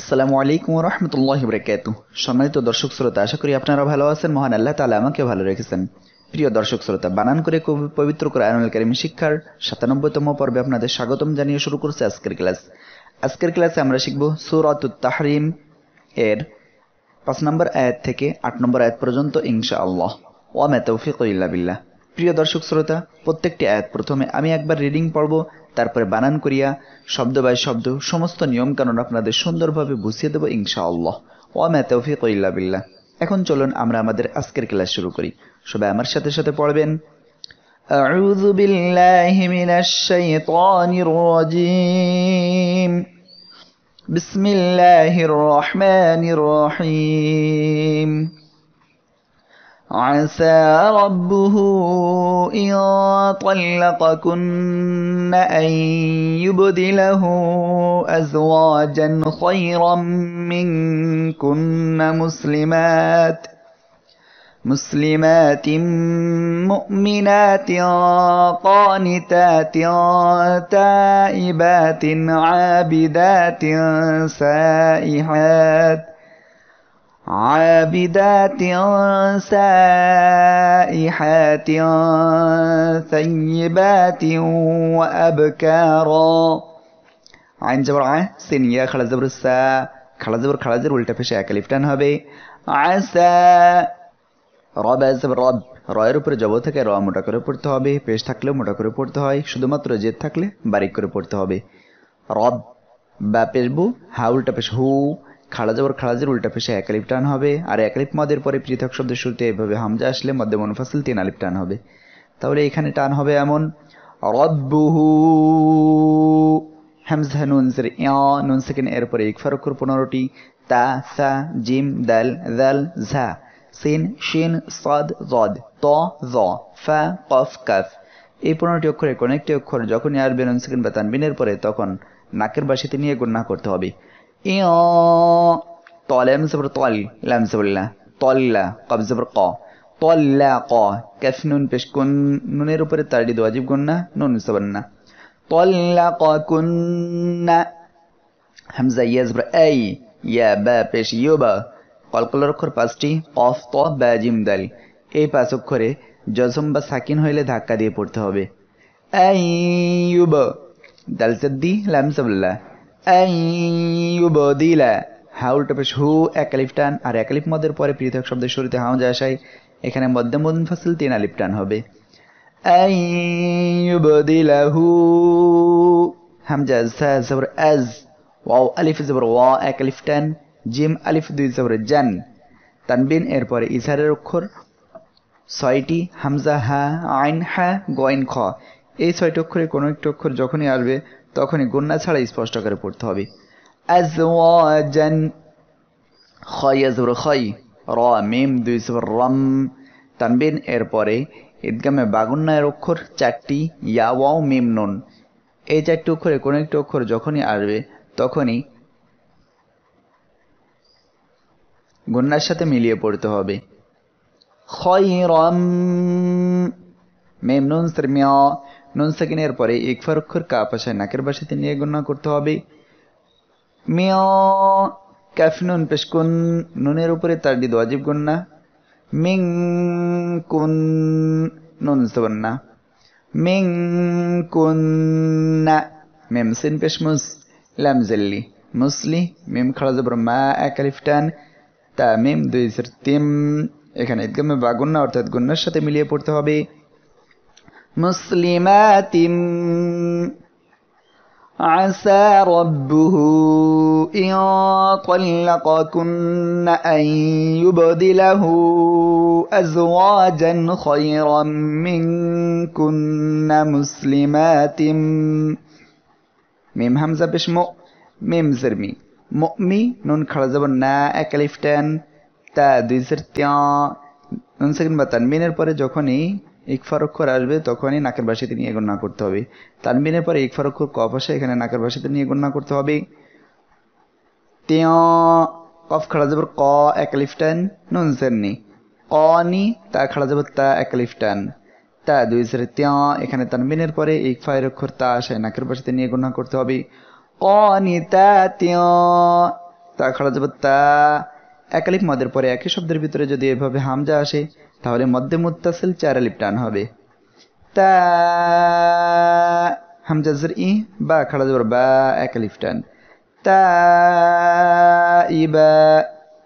আসসালামু আলাইকুম রহমতুল্লাহ বরকাত সম্মানিত দর্শক শ্রোতা আশা করি আপনারা ভালো আছেন মহান আল্লাহ তালা আমাকে ভালো রেখেছেন প্রিয় দর্শক শ্রোতা বানান করে পবিত্র করে কোরআনুল কারিম শিক্ষার সাতানব্বইতম পর্বে আপনাদের স্বাগতম জানিয়ে শুরু করছে আজকের ক্লাস আজকের ক্লাসে আমরা শিখব সুরাত তাহরিম এর পাঁচ নম্বর আয়াত থেকে আট নম্বর আয়াত পর্যন্ত ইনশা আল্লাহ ওয়া মে তৌফিক ইল্লা বিল্লাহ প্রিয় দর্শক শ্রোতা প্রত্যেকটি আয়াত প্রথমে আমি একবার রিডিং পড়ব তারপরে বানান করিয়া শব্দ বাই শব্দ সমস্ত নিয়মকানুন আপনাদের সুন্দরভাবে বুঝিয়ে দেবো ইনশাআল্লাহ ওয়া তৌফিক ইল্লা বিল্লাহ এখন চলুন আমরা আমাদের আজকের ক্লাস শুরু করি সবাই আমার সাথে সাথে পড়বেন أعوذ بالله من الشيطان الرجيم بسم الله الرحمن الرحيم عسى ربه إن طلقكن أن يبدله أزواجا خيرا منكن مسلمات مسلمات مؤمنات قانتات تائبات عابدات سائحات عابدات سائحات ثيبات وأبكارا عين جبر عين سنية خلا زبر السا خلا زبر خلا زبر والتفش أكلفتان هبي عسى রব অ্যাজ রব রয়ের উপরে জব থাকে র মোটা করে পড়তে হবে পেশ থাকলেও মোটা করে পড়তে হয় শুধুমাত্র জেদ থাকলে বারিক করে পড়তে হবে রব বা পেশবু হাউলটা পেশ হু খাড়া যাওয়ার খাড়াজের উল্টা পেশে এক আলিপ টান হবে আর এক আলিপ মদের পরে পৃথক শব্দের শুরুতে এভাবে হামজা আসলে মধ্যে মনফাসিল তিন আলিপ টান হবে তাহলে এখানে টান হবে এমন রদবুহু হামজা নুন নুন সেকেন্ড এর পরে অক্ষর পনেরোটি তা সা জিম দাল দাল ঝা সিন শিন সদ জদ ত জ ফা কফ কাফ এই পনেরোটি অক্ষরে কোনো একটি অক্ষর যখনই ইয়ার নুন সেকেন্ড বা তানবিনের পরে তখন নাকের বাসিতে নিয়ে গণ্যা করতে হবে طالم صبر طال لام صبر لا طل قب صبر ق طلق كف নুন পেশ কোন নুনের উপরে তারডি দোয়াজিব না নুন সবর না طلقكن হামজা ইয়া জবর এই ইয়া বা পেশ ইয়োবা কলকলার অক্ষর পাঁচটি কফ ত বা জিম দাল এই পাঁচ অক্ষরে জজম বা সাকিন হইলে ধাক্কা দিয়ে পড়তে হবে এই ইউব দালসদ্দি লামসবল্লা ইউবদিলা হাউলটা পেশ হু এক আলিফ টান আর এক আলিফ মদের পরে পৃথক শব্দের শুরুতে হাউজা আসায় এখানে মধ্যম মুনফাসিল তিন আলিফ টান হবে ইউবদিলাহু হামজা সা জবর আজ ওয়াও আলিফ জবর ওয়া এক আলিফ জিম আলিফ দুই জবর জান তানবিন এরপরে ইজহারের অক্ষর ছয়টি হামজা হা আইন হা গয়েন খ এই ছয়টি অক্ষরে কোনো একটি অক্ষর যখনই আসবে তখনই গন্যা ছাড়াই স্পষ্ট করে পড়তে হবে রম তানবিন এরপরে ঈদগামে বাগুন্নায়ের অক্ষর চারটি ইয়া ওয়াও মিম নুন এই চারটি অক্ষরে কোনো একটি অক্ষর যখনই আসবে তখনই গন্যার সাথে মিলিয়ে পড়তে হবে খয় রম মেম নুন নুন সেকেন্ডের পরে এক ফারুক্ষর কাপ আসায় নাকের বাসাতে নিয়ে গণনা করতে হবে মিয় ক্যাফনুন পেশকুন নুনের উপরে তার ডিদ ওয়াজিব গণনা মিং কুন নুন সবন্না মিং না মেম সিন পেশমুস জেল্লি মুসলি মিম খালাজ ব্রহ্মা মা এক আলিফটান তা মিম দুই তিম এখানে ঈদগামে বা গুন্না অর্থাৎ গুন্নার সাথে মিলিয়ে পড়তে হবে مسلمات عسى ربه إن طلقكن أن يبدله أزواجا خيرا منكن مسلمات ميم همزة بش مؤ ميم زرمي مؤمي نون خرزب نا أكليفتن تا دوزر تيان নুন সেকেন্ড বা তানবিনের পরে যখনই এক অক্ষর আসবে তখনই নাকের বাসিতে নিয়ে গণ্যা করতে হবে তানবিনের পরে এক অক্ষর কফ আসে এখানে নাকের বাসিতে নিয়ে গণনা করতে হবে তেয় কফ খেলা যাবে ক লিফটান নুন সেননি নি তা খেলা যাবে তা লিফটান তা দুই সেরে তে এখানে তানবিনের পরে ইকফায়ের অক্ষর তা আসে নাকের বাসিতে নিয়ে গণনা করতে হবে নি তা তে তা খেলা যাবে তা একালিফ মাদের পরে একই শব্দের ভিতরে যদি এভাবে হামজা আসে তাহলে মধ্যে মুত্তাসিল চার আলিপ টান হবে তা হামজাজের ই বা খাড়া জবর বা এক আলিফ টান তা ই বা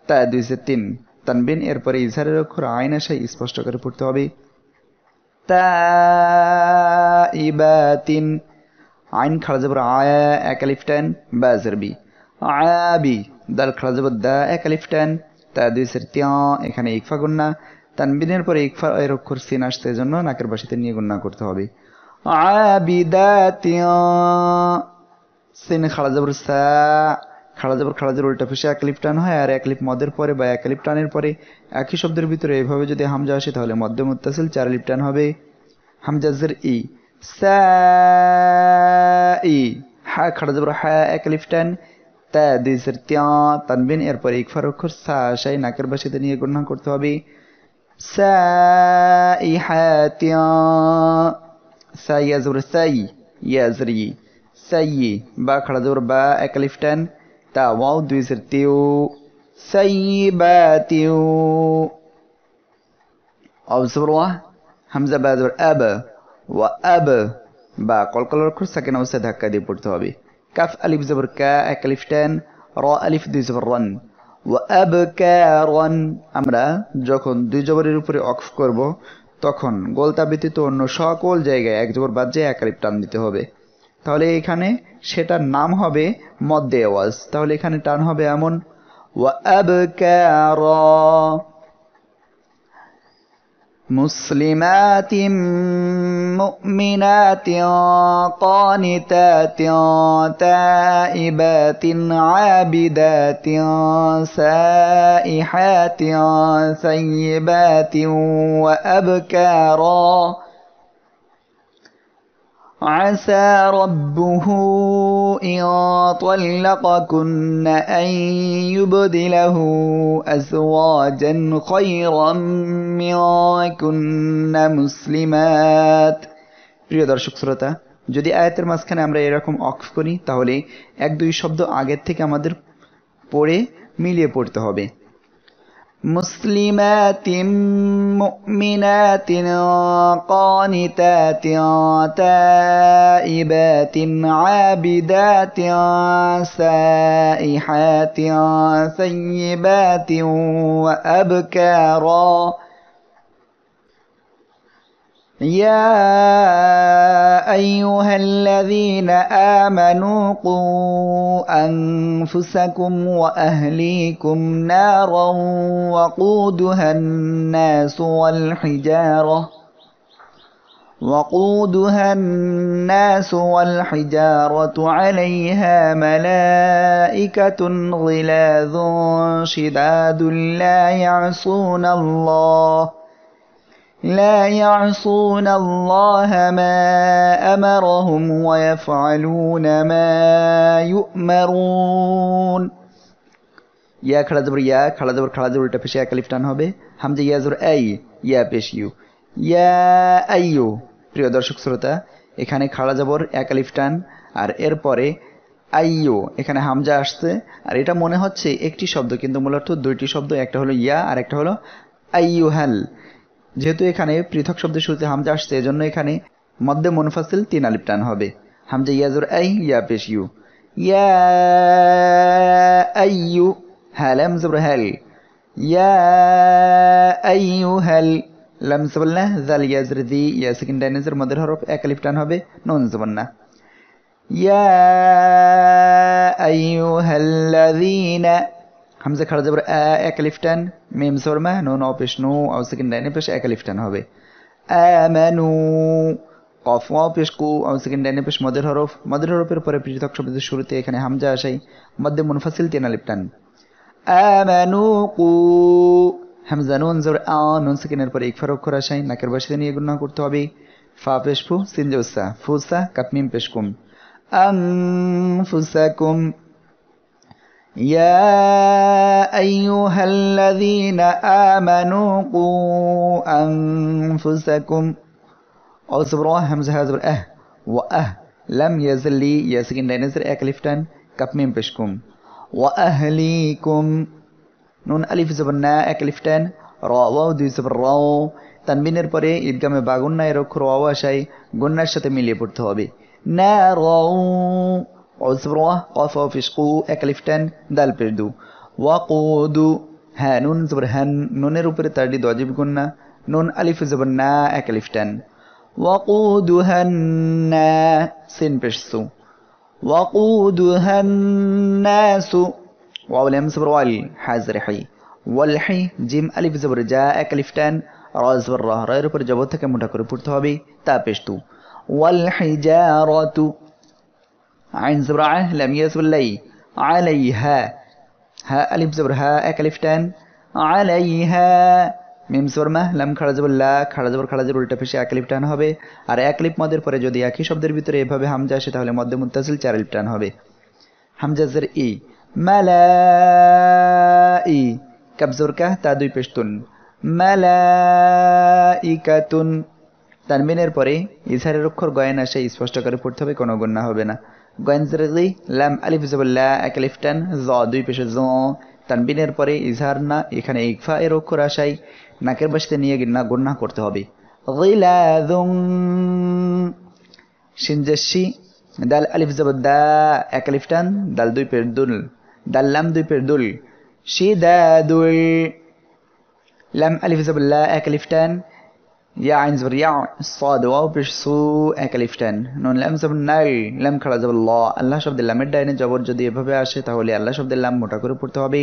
তা দুই সে তিন তানবিন এরপরে ইজহারের অক্ষর আইন আসায় স্পষ্ট করে পড়তে হবে তা ই বা তিন আইন খাড়া জবর আয়া এক আলিফ টান বা জরবি আয়াবি দাল খাড়া জবর দা এক আলিফ টান তা দুই সের তিয়া এখানে ইকফা গুন্না তানবিনের পরে ইকফা এর অক্ষর সিন আসছে জন্য নাকের বাসিতে নিয়ে গুণনা করতে হবে সিন খাড়াজাবর সা খাড়াজাবর খাড়াজার উল্টা ফেসে এক লিপ টান হয় আর এক লিপ মদের পরে বা এক লিপ টানের পরে একই শব্দের ভিতরে এভাবে যদি হামজা আসে তাহলে মধ্য মুত্তাসিল চার লিপ টান হবে হামজাজের ই সা ই হা খাড়াজাবর হা এক লিপ টান তা দুই জের ত্যাঁ তানবিন এরপরে ইকফার অক্ষর সা আশায় নাকের বাসিতে নিয়ে গণনা করতে হবে سائحات سي يزر سي يزري سي با خردور با اكلفتن تا واو دوي سرتيو سي باتيو او سبروا حمزة بادور أب و أب با قول قلور كر سكنا وسا دهكا دي بورتو كاف ألف زبر كا اكليفتن را ألف دوي زبر رن আমরা যখন দুই জবরের উপরে অক্ফ করব তখন গোলতা ব্যতীত অন্য সকল জায়গায় এক জবর বাদ যে একালিপ টান দিতে হবে তাহলে এখানে সেটার নাম হবে মদ্দে আওয়াজ তাহলে এখানে টান হবে এমন ওয়াবকার مسلمات مؤمنات قانتات تائبات عابدات سائحات ثيبات وأبكارا عسى ربه إن طلقكن أن يبدله أزواجا خيرا منكن مسلمات প্রিয় দর্শক শ্রোতা যদি আয়াতের মাঝখানে আমরা এরকম অক্ফ করি তাহলে এক দুই শব্দ আগের থেকে আমাদের পড়ে মিলিয়ে পড়তে হবে مسلمات مؤمنات قانتات تائبات عابدات سائحات ثيبات وأبكارا يا ايها الذين امنوا قوا انفسكم واهليكم نارا وقودها الناس والحجاره وقودها الناس والحجارة عليها ملائكة غلاظ شداد لا يعصون الله لا يعصون الله ما أمرهم ويفعلون ما يؤمرون ইয়া খাড়া জবর ইয়া খাড়া জবর খাড়া জবর এটা পেশে একালিফ টান হবে হামজা ইয়া জোর এই ইয়া পেশ ইউ ইয়া আইউ প্রিয় দর্শক শ্রোতা এখানে খাড়া জবর একালিফ টান আর এরপরে আইও এখানে হামজা আসছে আর এটা মনে হচ্ছে একটি শব্দ কিন্তু মূলত দুইটি শব্দ একটা হলো ইয়া আর একটা হলো আইয়ু হ্যাল যেহেতু এখানে পৃথক শব্দের শুরুতে হামজা আসছে এজন্য এখানে মধ্যে মুনফাসিল তিন আলিপ টান হবে হামজা ইয়াজুর আই ইয়া পেশ ইউ ইয়া আইয়ু হ্যাঁ লাম জবর হ্যাল ইয়া আইয়ু হ্যাল লাম জবন্না জাল ইয়াজর দি ইয়া সেকেন্ড ডাইনেজের মধ্যের হরফ এক আলিপ টান হবে নুন জবন্না ইয়া আইয়ু হ্যাল্লাদিনা হামজা খাড়া জবর এক আলিফ টান মিম জবর মা নুন নু আউ সেকেন্ড ডাইনে পেশ এক আলিফ টান হবে আমানু কফ অপেশ কু আউ সেকেন্ড ডাইনে পেশ মদের হরফ মদের হরফের পরে পৃথক শব্দের শুরুতে এখানে হামজা আসাই মধ্যে মুনফাসিল তিন আলিফ টান আমানু কু হামজা নুন জবর আ নুন সেকেন্ডের পরে ইকফার অক্ষর আসাই নাকের বাসিতে নিয়ে গুণনা করতে হবে ফা পেশ ফু সিনজা ফুসা কাতমিম পেশ কুম আং ফুসা কুম يا أيها الذين آمنوا قوا أنفسكم أو صبر همزة هذا أه وأه لم يزل لي يسكن دينزر أكلفتن كب من بشكم وأهليكم নুন আলিফ জবর না এক আলিফ টেন র ওয়াও দুই জবর র তানবিনের পরে ঈদগামে বাগুন্না এর অক্ষর ওয়াও আসায় গন্যার সাথে মিলিয়ে পড়তে হবে না র عذروة قاف وفشقو একলিফটেন দাল পেরদু ওয়াকুদু হ্যাঁ নুন জবর হ্যান নুনের উপরে তারটি দজিব গুন্না নুন আলিফ জবর না একলিফটেন وقودها الناس سنبشسو وقودها الناس واو لام صبر وال حازر حي والحي جيم الف زبر جاء كلفتان را زبر را را پر جبر থেকে মোটা করে পড়তে হবে তা পেশতু والحجاره আহ زبر আলাই হা হা আলিফ জবর হা এক আলিফ টান আলাই হা মিম মাহ লাম খাড়া জবর লা খাড়া জবর খাড়া জবর উল্টা পেশে এক আলিফ টান হবে আর এক আলিফ মদের পরে যদি একই শব্দের ভিতরে এভাবে হামজা আসে তাহলে মদ্যে মুত্তাসিল চার আলিফ টান হবে হামজাজের ই মালা ই কাবজোর কাহ তা দুই পেশতুন মালা ই কাতুন তানবিনের পরে ইসারের অক্ষর গয়না আসে স্পষ্ট করে পড়তে হবে কোনো গণ্য হবে না গয়েন্দ্রেলি ল্যাম আলিফ জবুল্লাহ এক আলিফ টান জ দুই পেশে জ তানবিনের পরে ইজহার না এখানে ইকফা এর অক্ষর আশাই নাকের বাসিতে নিয়ে না গণ্যা করতে হবে সিনজেসি দাল আলিফ জবুদ্দা দা এক আলিফ টান দাল দুই পের দুল দাল লাম দুই পের দুল শি দা দুল লাম আলিফ জবুল্লাহ এক আলিফ টান يا عين زبريع الصاد واو بشسو একালিফটেন নুন লাম জবর নাই লাম খাড়া জবর ল আল্লাহ শব্দের লামের ডাইনে জবর যদি এভাবে আসে তাহলে আল্লাহ শব্দের লাম মোটা করে পড়তে হবে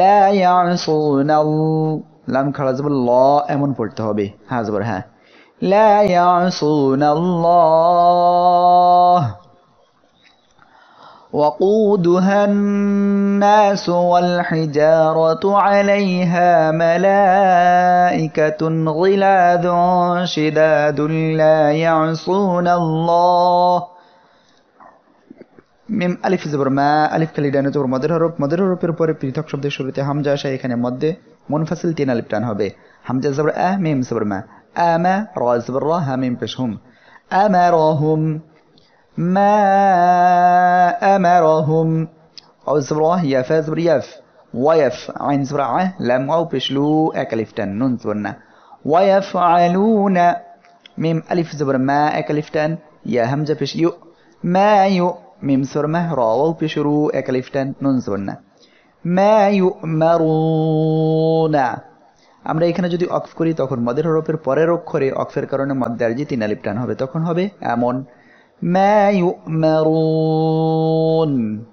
লা ইয়াসুনাউ লাম খাড়া জবর ল এমন পড়তে হবে হ্যাঁ জবর হ্যাঁ লা ইয়াসুনাল্লাহ وقودها الناس والحجارة عليها ملائكة غلاذ شداد لا يعصون الله মিম আলিফ জবর মা আলিফ খালি ডানে জবর মদের হরফ মদের হরফের পরে পৃথক শব্দের শুরুতে হামজা আসা এখানে মধ্যে মুনফাসিল তিন আলিফ টান হবে হামজা জবর আহ মিম জবর মা আমা র জবর র মিম পেশ হুম মা র হুম ما أمرهم أو زبرة يف زبر يف ويف عين زبرة لم أو بشلو أكلفتن نون زبرنا ويفعلون ميم ألف زبر ما أكلفتن يا همزة بش يو ما يو ميم سرمة راو بشرو أكلفتن نون زبرنا ما يؤمرون আমরা এখানে যদি অক্ফ করি তখন মদের হরফের পরের অক্ষরে অক্ফের কারণে মদ্দার্জি তিন আলিপ টান হবে তখন হবে এমন ما يؤمرون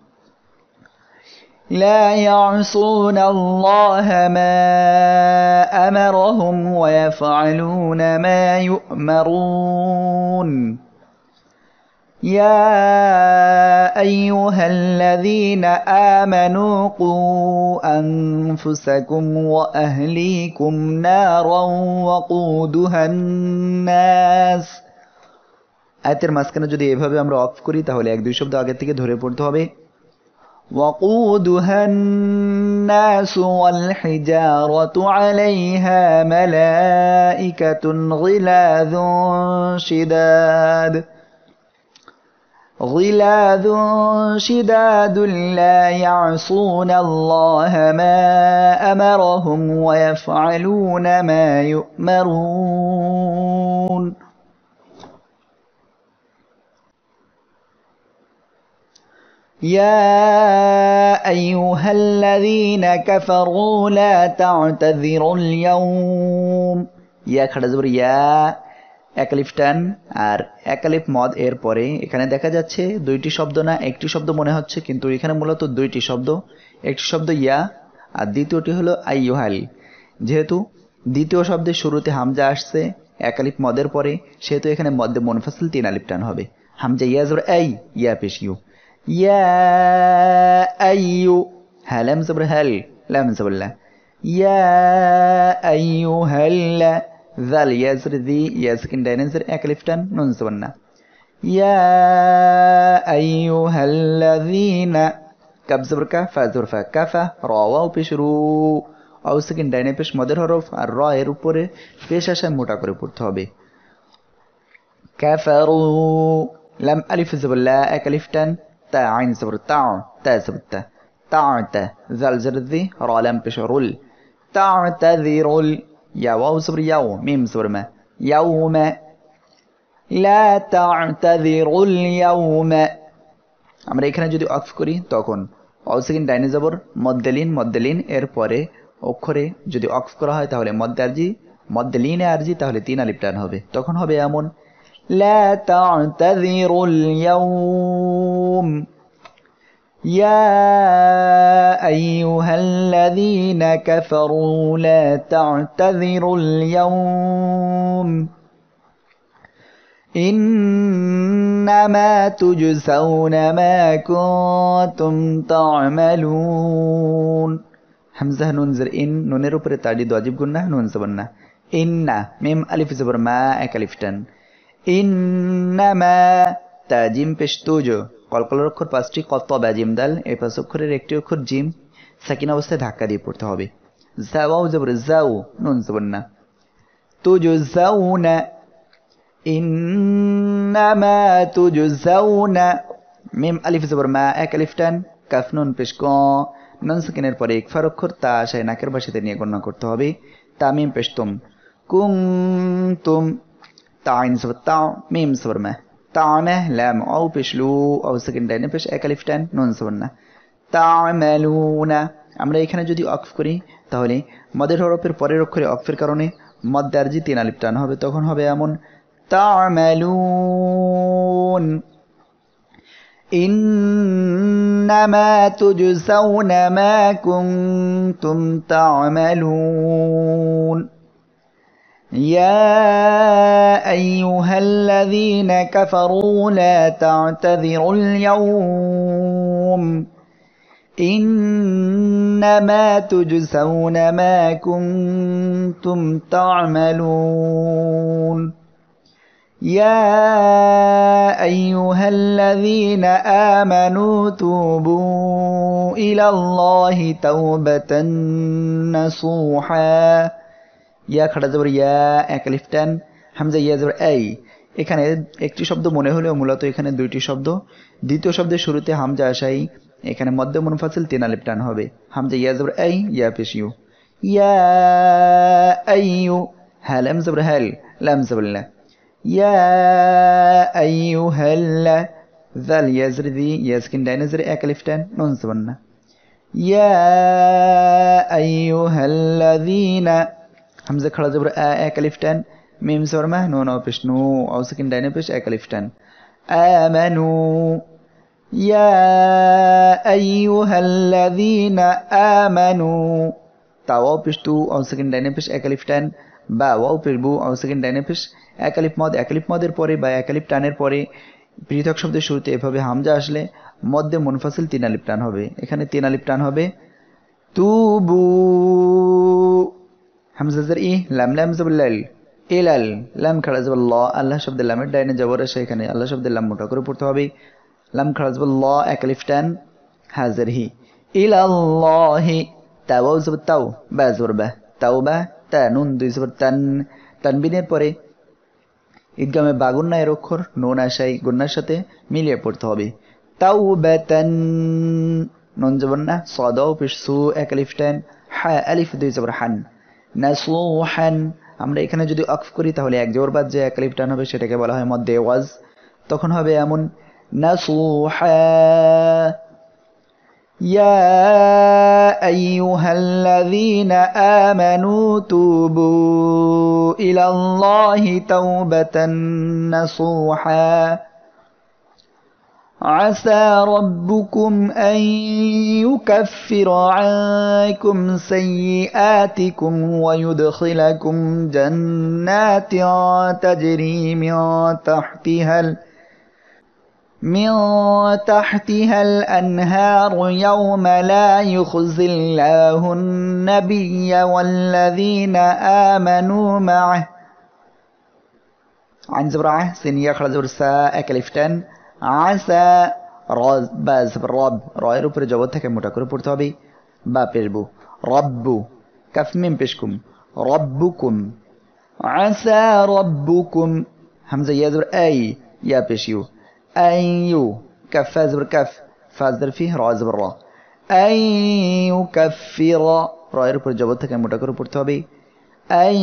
لا يعصون الله ما أمرهم ويفعلون ما يؤمرون يا أيها الذين آمنوا قوا أنفسكم وأهليكم نارا وقودها الناس ۖ আয়াতের মাঝখানে যদি এভাবে আমরা অফ করি তাহলে এক দুই শব্দ আগের থেকে ধরে পড়তে হবে وقودها الناس والحجارة عليها ملائكة غلاظ شداد غلاظ شداد لا يعصون الله ما أمرهم ويفعلون ما يؤمرون يا أيها الذين كفروا لا تعتذروا اليوم يا خড়াজবর يا একালিফ টান আর একালিফ মদ এর পরে এখানে দেখা যাচ্ছে দুইটি শব্দ না একটি শব্দ মনে হচ্ছে কিন্তু এখানে মূলত দুইটি শব্দ একটি শব্দ ইয়া আর দ্বিতীয়টি হলো আইয়ুহাল যেহেতু দ্বিতীয় শব্দের শুরুতে হামজা আসছে একালিফ মদের পরে সেহেতু এখানে মদ্যে মনফাসিল তিন আলিফ টান হবে হামজা ইয়াজর এই ইয়া পেশ ইউ يا أيو هل لام زبر هل لام زبر لا يا أيها ال ذل يزر ذي يسكن دين زر أكلفتن نون زبرنا يا أيها الذين كب زبر كفا زبر فكفا روا وبشرو أو سكن دين পেশ مدر حروف আর র بيش উপরে موتا আসা بور করে كفرو لم ألف زبر لا أكلفتن تا عين صبر تا تا صبر تا تعت زل زر ذي را لم بشرل تعتذر يا واو صبر يو ميم صبر ما يوم لا تعتذر اليوم আমরা এখানে যদি অফ করি তখন অলসেকিন ডাইনোজাবর যাবর মদ্দেলিন মদ্দেলিন এর পরে অক্ষরে যদি অফ করা হয় তাহলে মদ্দারজি মদ্দেলিনে আর্জি তাহলে তিন আলিপ টান হবে তখন হবে এমন لا تعتذروا اليوم يا ايها الذين كفروا لا تعتذروا اليوم انما تجزون ما كنتم تعملون حمزة نون ان নুনের উপরে তাড়ি দোয়াজিব গুন্না নুন জবন্না ইন্না মিম আলিফ জবর মা এক আলিফ টান ইন্নামা তাজিম পেশ তুজো কলকলার অক্ষর পাঁচটি কত জিম দাল এই পাঁচ অক্ষরের একটি অক্ষর জিম সাকিন অবস্থায় ধাক্কা দিয়ে পড়তে হবে জাওয়াও জবর জাউ নুন জবর না তুজু জাউ না ইন্নামা তুজু জাউ না মিম আলিফ জবর মা এক আলিফ টান কাফ নুন পেশ ক নন সাকিনের পরে এক ফার অক্ষর তা আশায় নাকের ভাষাতে নিয়ে গণনা করতে হবে তামিম পেশতুম তুম কুম তুম تعين صوب التاء ميم صوب الماء طعنة لام أو بشلو أو سكن داين بش أكاليف تان نون صوب النا تعملون আমরা এখানে যদি অক্ফ করি তাহলে মদের হরফের পরের অক্ষরে অক্ফের কারণে মদ্দারজি তিন আলিপ টান হবে তখন হবে এমন তামেলুন ইন্নামা তুজসাউনা মা কুনতুম তামেলুন يا أيها الذين كفروا لا تعتذروا اليوم إنما تجزون ما كنتم تعملون يا أيها الذين آمنوا توبوا إلى الله توبة نصوحاً ইয়া খাটা যাবার ইয়া এক আলিফ হামজা ইয়া জবর এই এখানে একটি শব্দ মনে হলেও মূলত এখানে দুইটি শব্দ দ্বিতীয় শব্দের শুরুতে হামজা আসাই এখানে মধ্য মুনফাসিল তিন আলিফ টান হবে হামজা ইয়া জবর এই ইয়া পেশ ইউ ইয়া আইউ হ্যালাম জবর হ্যাল লাম জবল্লা ইয়া ইউ হ্যাল্লা জাল ইয়াজর দি ইয়াজকিন ডাইনাজর এক আলিফ টান নন জবন্না ইয়া ইউ আইউ হ্যাল্লাদিনা হামজা کھڑا زبر ا এক আলিফ মিম শর্মা নো নো ও পেশ নু ও সেকেন্ড ডাইনে পেশ এক আলিফ আমানু ইয়া আইয়ুহাল্লাযীনা আমানু তা ও পেশ তু ও ساکن ডাইনে পেশ এক আলিফ টান বা ওয়াও পিস বু আউ সেকেন্ড ডাইনে পেশ এক আলিফ মদ এক আলিফ মদের পরে বা এক আলিফ টানের পরে পৃথক শব্দের শুরুতে এভাবে হামজা আসলে মধ্যে মুনফাসিল তিন আলিফ টান হবে এখানে তিন আলিফ টান হবে তুবু হামজাজের ই লাম লাম জবুল্লাল এ আল লাম খারাজব ল আল্লাহ শব্দের লামের ডাইনে জবর আসে এখানে আল্লাহ শব্দের লাম মোটা করে পড়তে হবে লাম খারাজব ল এক টান হাজার হি ইল আল্লাহি তাও জবর তাও বা জবর বা তাও বা তা নুন দুই জবর তান তানবিনের পরে ঈদগামে বাগুন এর অক্ষর নুন আশাই গুন্নার সাথে মিলিয়ে পড়তে হবে তাও তান নুন জবর না সদাও পিসু এক আলিফ হা আলিফ দুই জবর হান নাসুহান আমরা এখানে যদি অফ করি তাহলে এক জোর বাদ যে এক লিপ টান হবে সেটাকে বলা হয় মধ্যে ওয়াজ তখন হবে এমন নাসুহা يا عسى ربكم أن يكفر عنكم سيئاتكم ويدخلكم جنات تجري من تحتها من تحتها الأنهار يوم لا يخزي الله النبي والذين آمنوا معه عن زبرعة سن يخرج رساء كلفتان আসা রজ বাস রব রয়ের উপরে জবর থাকে মোটা করে পড়তে হবে বা পেশবু রব্বু কাফমিম পেশকুম রব্বুকুম আসা রব্বুকুম হামজা ইয়া জবর আই ইয়া পেশ ইউ আই ইউ كف فا زبر كف فا زبر فيه را زبر را أن يكفر را এর উপরে জবর থাকে মোটা করে পড়তে হবে أن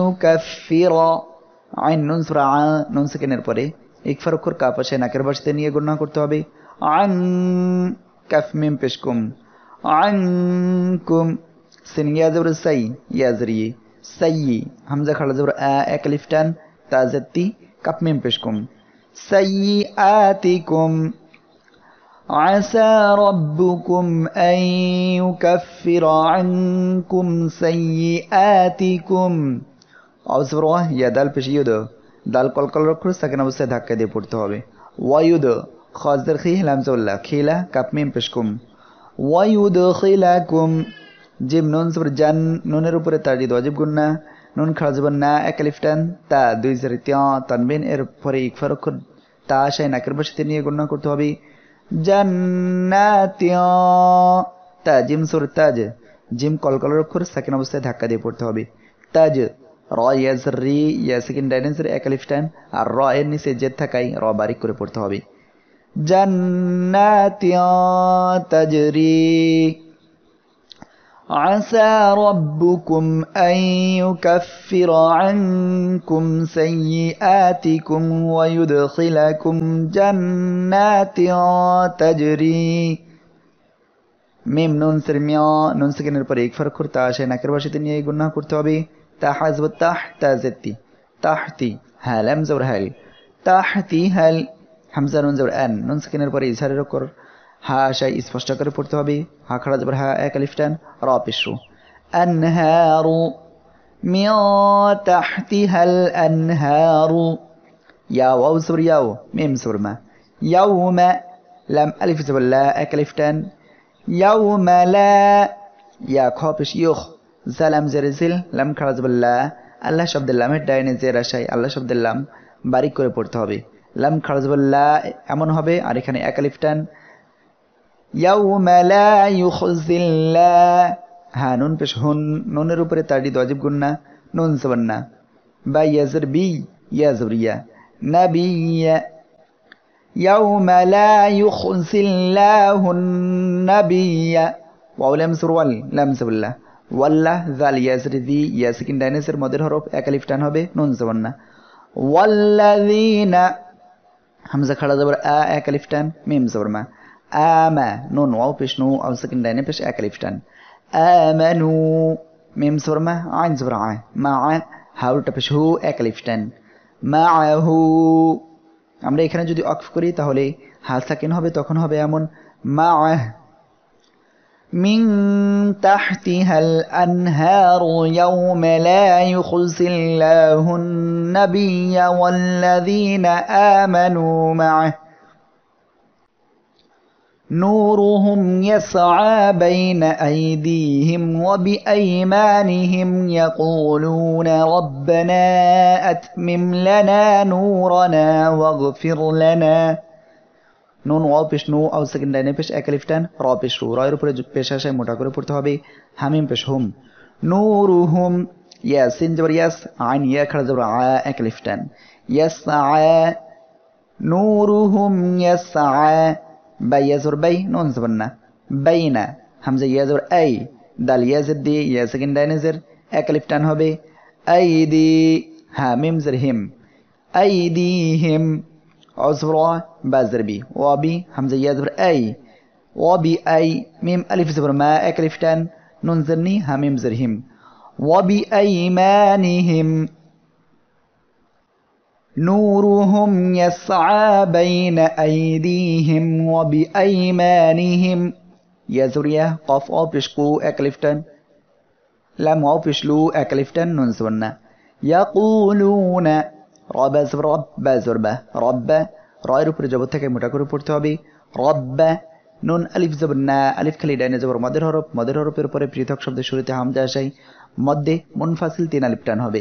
يكفر عين নুন সুরা নুন সেকেন্ডের পরে ইকফার অক্ষর কাপ আসে নাকের বাসাতে নিয়ে গণনা করতে হবে আং কাফ মিম পেশকুম আং কুম سين يا زبر سي يا زري سي همزة خلا زبر آ أكلفتان تازتي كاب ميم بشكم سيئاتكم عسى ربكم أن يكفر عنكم سيئاتكم أو زبر يا دال بشيودو দাল কলকলার রক্ষর সাকিন অবস্থায় ধাক্কা দিয়ে পড়তে হবে ওয়াইউদ খজদার খি হেলামসাল্লাহ খিলা কাপমিম পেশকুম ওয়াইউদ খিলা কুম জিম নুন সবর জান নুনের উপরে তার জিদ অজিব গুন্না নুন খাড়া জবান না একালিফটান তা দুই জারি তিয়া তানবিন এর পরে ইকফার অক্ষর তা আশায় নাকের বসাতে নিয়ে গণ্য করতে হবে জান্নাতীয় তা জিম সুর তাজ জিম কলকলার অক্ষর সাকিন অবস্থায় ধাক্কা দিয়ে পড়তে হবে তাজ র ইয়াজ রি ইয়া সেকেন্ড ডাইনেন্সের একালিফ টাইম আর র এর নিচে জেড থাকাই র বারিক করে পড়তে হবে জান্নাতিয়ান তাজরি عسى ربكم أن يكفر عنكم سيئاتكم ويدخلكم جنات تجري ميم نون سرميا نون سكنر پر ایک فرق کرتا شئنا کرباشی تنیا گناہ کرتا بھی تحزب تحت زتي تحتي هل زور هل تحتي هل حمزة نون زور أن نون سكين البر إزهار ركور ها شاي إسفشتا كري پورتو بي ها خرا زبر ها ايك الفتان را أنهار من تحتها الأنهار ياو أو سور ياو ميم سور ما يوم لم ألف زبر لا ايك الفتان يوم لا يا كوبش يخ জালাম জেরেজিল লাম খারাজবুল্লাহ আল্লাহ শব্দের লামের ডাইনে জের আশায় আল্লাহ শব্দের লাম বারিক করে পড়তে হবে লাম খারাজবুল্লাহ এমন হবে আর এখানে একালিফ টান হ্যাঁ নুন পেশ হুন নুনের উপরে তার ডি দজিব গুন্না নুন সবন্না বা ইয়াজর বি ইয়া না বি يوم لا يخزي الله النبي واو لمس روال لمس بالله ওয়াল্লাহ জাল ইয়াসরি দি ইয়াসিকিন ডাইনেসের মদের হরফ একালিফ টান হবে নুন জবান্না ওয়াল্লাদিনা হামজা খাড়া জবর আ একালিফ টান মিম জবর মা আমা নুন ওয়াও পেশ নু আউ সেকেন্ড ডাইনে পেশ একালিফ টান আমানু মিম জবর মা আইন জবর আ মা আ হাউলটা পেশ হু একালিফ টান মা আহু আমরা এখানে যদি অক্ফ করি তাহলে হাল সাকিন হবে তখন হবে এমন মা আহ من تحتها الأنهار يوم لا يخزي الله النبي والذين آمنوا معه نورهم يسعى بين أيديهم وبأيمانهم يقولون ربنا أتمم لنا نورنا واغفر لنا নুন ওয়াল পেশ নু আউ সেকেন্ড ডাইনে পেশ এক আলিফ টান র পেশ রু রয়ের উপরে পেশ আসায় মোটা করে পড়তে হবে হামিম পেশ হুম নু রু হুম ইয়াস সিন জবর ইয়াস আইন ইয়া খাড়া জবর আয়া এক আলিফ টান ইয়াস আয়া রু হুম ইয়াস আয়া বাই ইয়া জবর বাই নুন জবর না বাই না হামজা ইয়া জবর আই দাল ইয়া ইয়াজের দি ইয়া সেকেন্ড জের এক আলিফ টান হবে আই দি হামিম জের হিম আই দি হিম অজবর بازر بي وبي همزة زبر أي وبي أي ميم ألف زبر ما أكلف تن نون زرني هميم زرهم وبأيمانهم نورهم يسعى بين أيديهم وبأيمانهم يا زوريا قف او أوبشكو أكلفتن لم او أوبشلو أكلفتن ننسونا يقولون رب زرب زربة رب রয়ের উপরে জবর থেকে মোটা করে পড়তে হবে রব্বা নুন আলিফ জবর না আলিফ খালি ডাইনে জবর মদের হরফ মদের হরফের পরে পৃথক শব্দের শুরুতে হামজা আসাই মধ্যে ফাসিল তিন আলিফ টান হবে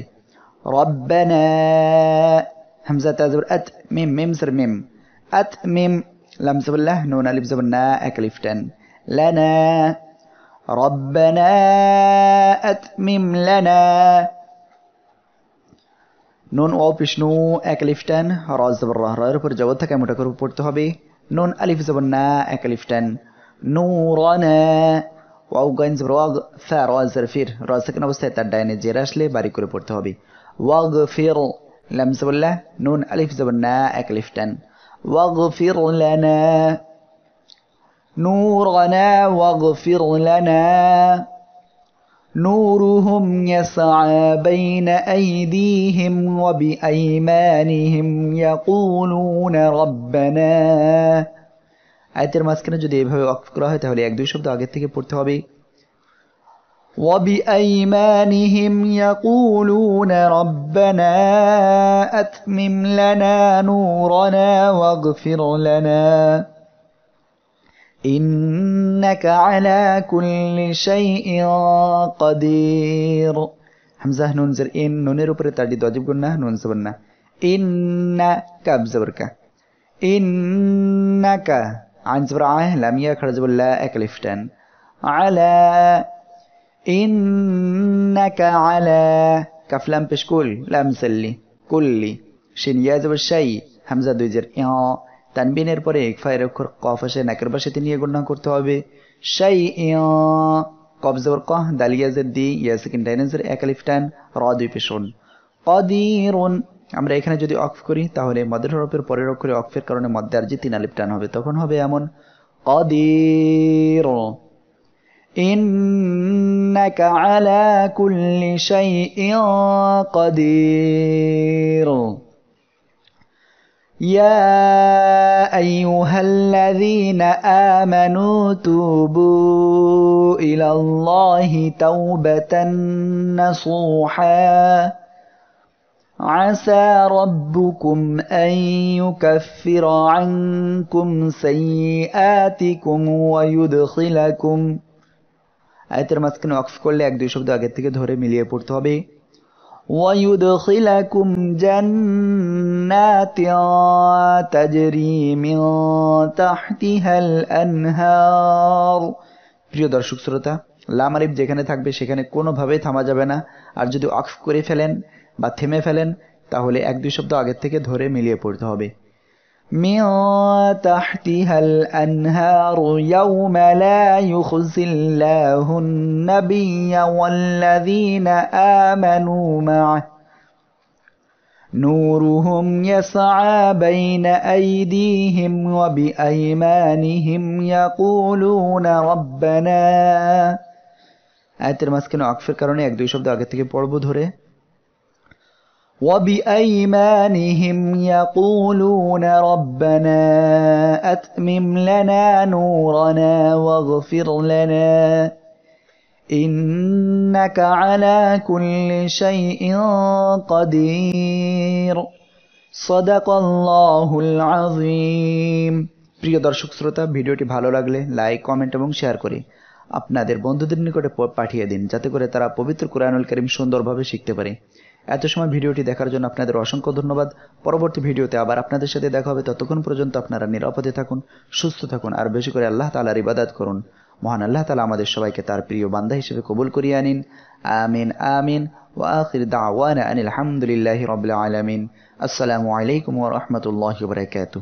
রব্বানা হামজা তাজবর আত মিম মিম সর মিম আত মিম লাম জবল্লাহ নুন আলিফ জবর না এক আলিফ টান লানা ربنا أتمم لنا নুন ও বিষ্ণু এক আলিফ টান রজবর রহরের উপর জবর থাকে মোটা করে পড়তে হবে নুন আলিফ জবর না এক আলিফ টান নূরানা ওয়াও গাইন জবর ওয়াগ ফা ফির রজ থাকেন অবস্থায় তার ডাইনে জেরা আসলে বাড়ি করে পড়তে হবে ওয়াগ ফির লাম জবল্লা নুন আলিফ জবর না এক আলিফ টান ওয়াগ ফির লানা نورنا واغفر لنا نورهم يسعى بين أيديهم وبأيمانهم يقولون ربنا আয়াতের মাঝখানে যদি এভাবে ওয়াকফ করা হয় তাহলে এক দুই শব্দ আগের থেকে পড়তে হবে وبأيمانهم يقولون ربنا أتمم لنا نورنا واغفر لنا ইন্নাকা আলা কুল্লি শাইইন কাদির হামজা নুন জের ইন নুনের উপরে তাড়িত অজিব গুন্না নুন সুবন্না ইন্না কাব জবর কা ইন্নাকা عن زبر عاه لم يخرج بالله أكلفتن على إنك على كف لم بشكل لم سلي كلي شين يازب الشيء همزة دوزر إيه তানবিনের পরে একফায়ের অক্ষর কফ আসে নাকের পাশে নিয়ে গণনা করতে হবে সেই কফ জবর কহ দালিয়াজের দি ইয়াসিকিন ডাইনেন্সের একালিফ টান র দুই পেশন কদিরুন আমরা এখানে যদি অক্ফ করি তাহলে মদের হরফের পরের অক্ষরে অক্ফের কারণে মদ্দার যে তিন আলিফ টান হবে তখন হবে এমন কদির إنك على كل شيء قدير يا ايها الذين امنوا توبوا الى الله توبه نصوحا عسى ربكم ان يكفر عنكم سيئاتكم ويدخلكم আয়াতের মাঝখানে অক্স করলে এক দুই শব্দ আগের থেকে ধরে মিলিয়ে পড়তে হবে ويدخلكم جنات تجري من تحتها الأنهار প্রিয় দর্শক শ্রোতা লামারিব যেখানে থাকবে সেখানে কোনোভাবেই থামা যাবে না আর যদি অক্ফ করে ফেলেন বা থেমে ফেলেন তাহলে এক দুই শব্দ আগের থেকে ধরে মিলিয়ে পড়তে হবে من تحتها الأنهار يوم لا يخزي الله النبي والذين آمنوا معه نورهم يسعى بين أيديهم وبأيمانهم يقولون ربنا আয়াতের মাঝখানে অক্ফের কারণে এক দুই শব্দ আগে থেকে পড়ব ধরে وبأيمانهم يقولون ربنا أتمم لنا نورنا واغفر لنا إنك على كل شيء قدير صدق الله العظيم প্রিয় দর্শক শ্রোতা ভিডিওটি ভালো লাগলে লাইক কমেন্ট এবং শেয়ার করে আপনাদের বন্ধুদের নিকটে পাঠিয়ে দিন যাতে করে তারা পবিত্র কোরআনুল করিম সুন্দরভাবে শিখতে পারে এত সময় ভিডিওটি দেখার জন্য আপনাদের অসংখ্য ধন্যবাদ পরবর্তী ভিডিওতে আবার আপনাদের সাথে দেখা হবে ততক্ষণ পর্যন্ত আপনারা নিরাপদে থাকুন সুস্থ থাকুন আর বেশি করে আল্লাহ তালার ইবাদাত করুন মহান আল্লাহ তালা আমাদের সবাইকে তার প্রিয় বান্ধা হিসেবে কবুল করিয়ে আনিন আমিন আমিন ওয়াখির দাওয়ানা আনিল হামদুলিল্লাহ রবিল আলমিন আসসালামু আলাইকুম ওরহমতুল্লাহ বরকাতু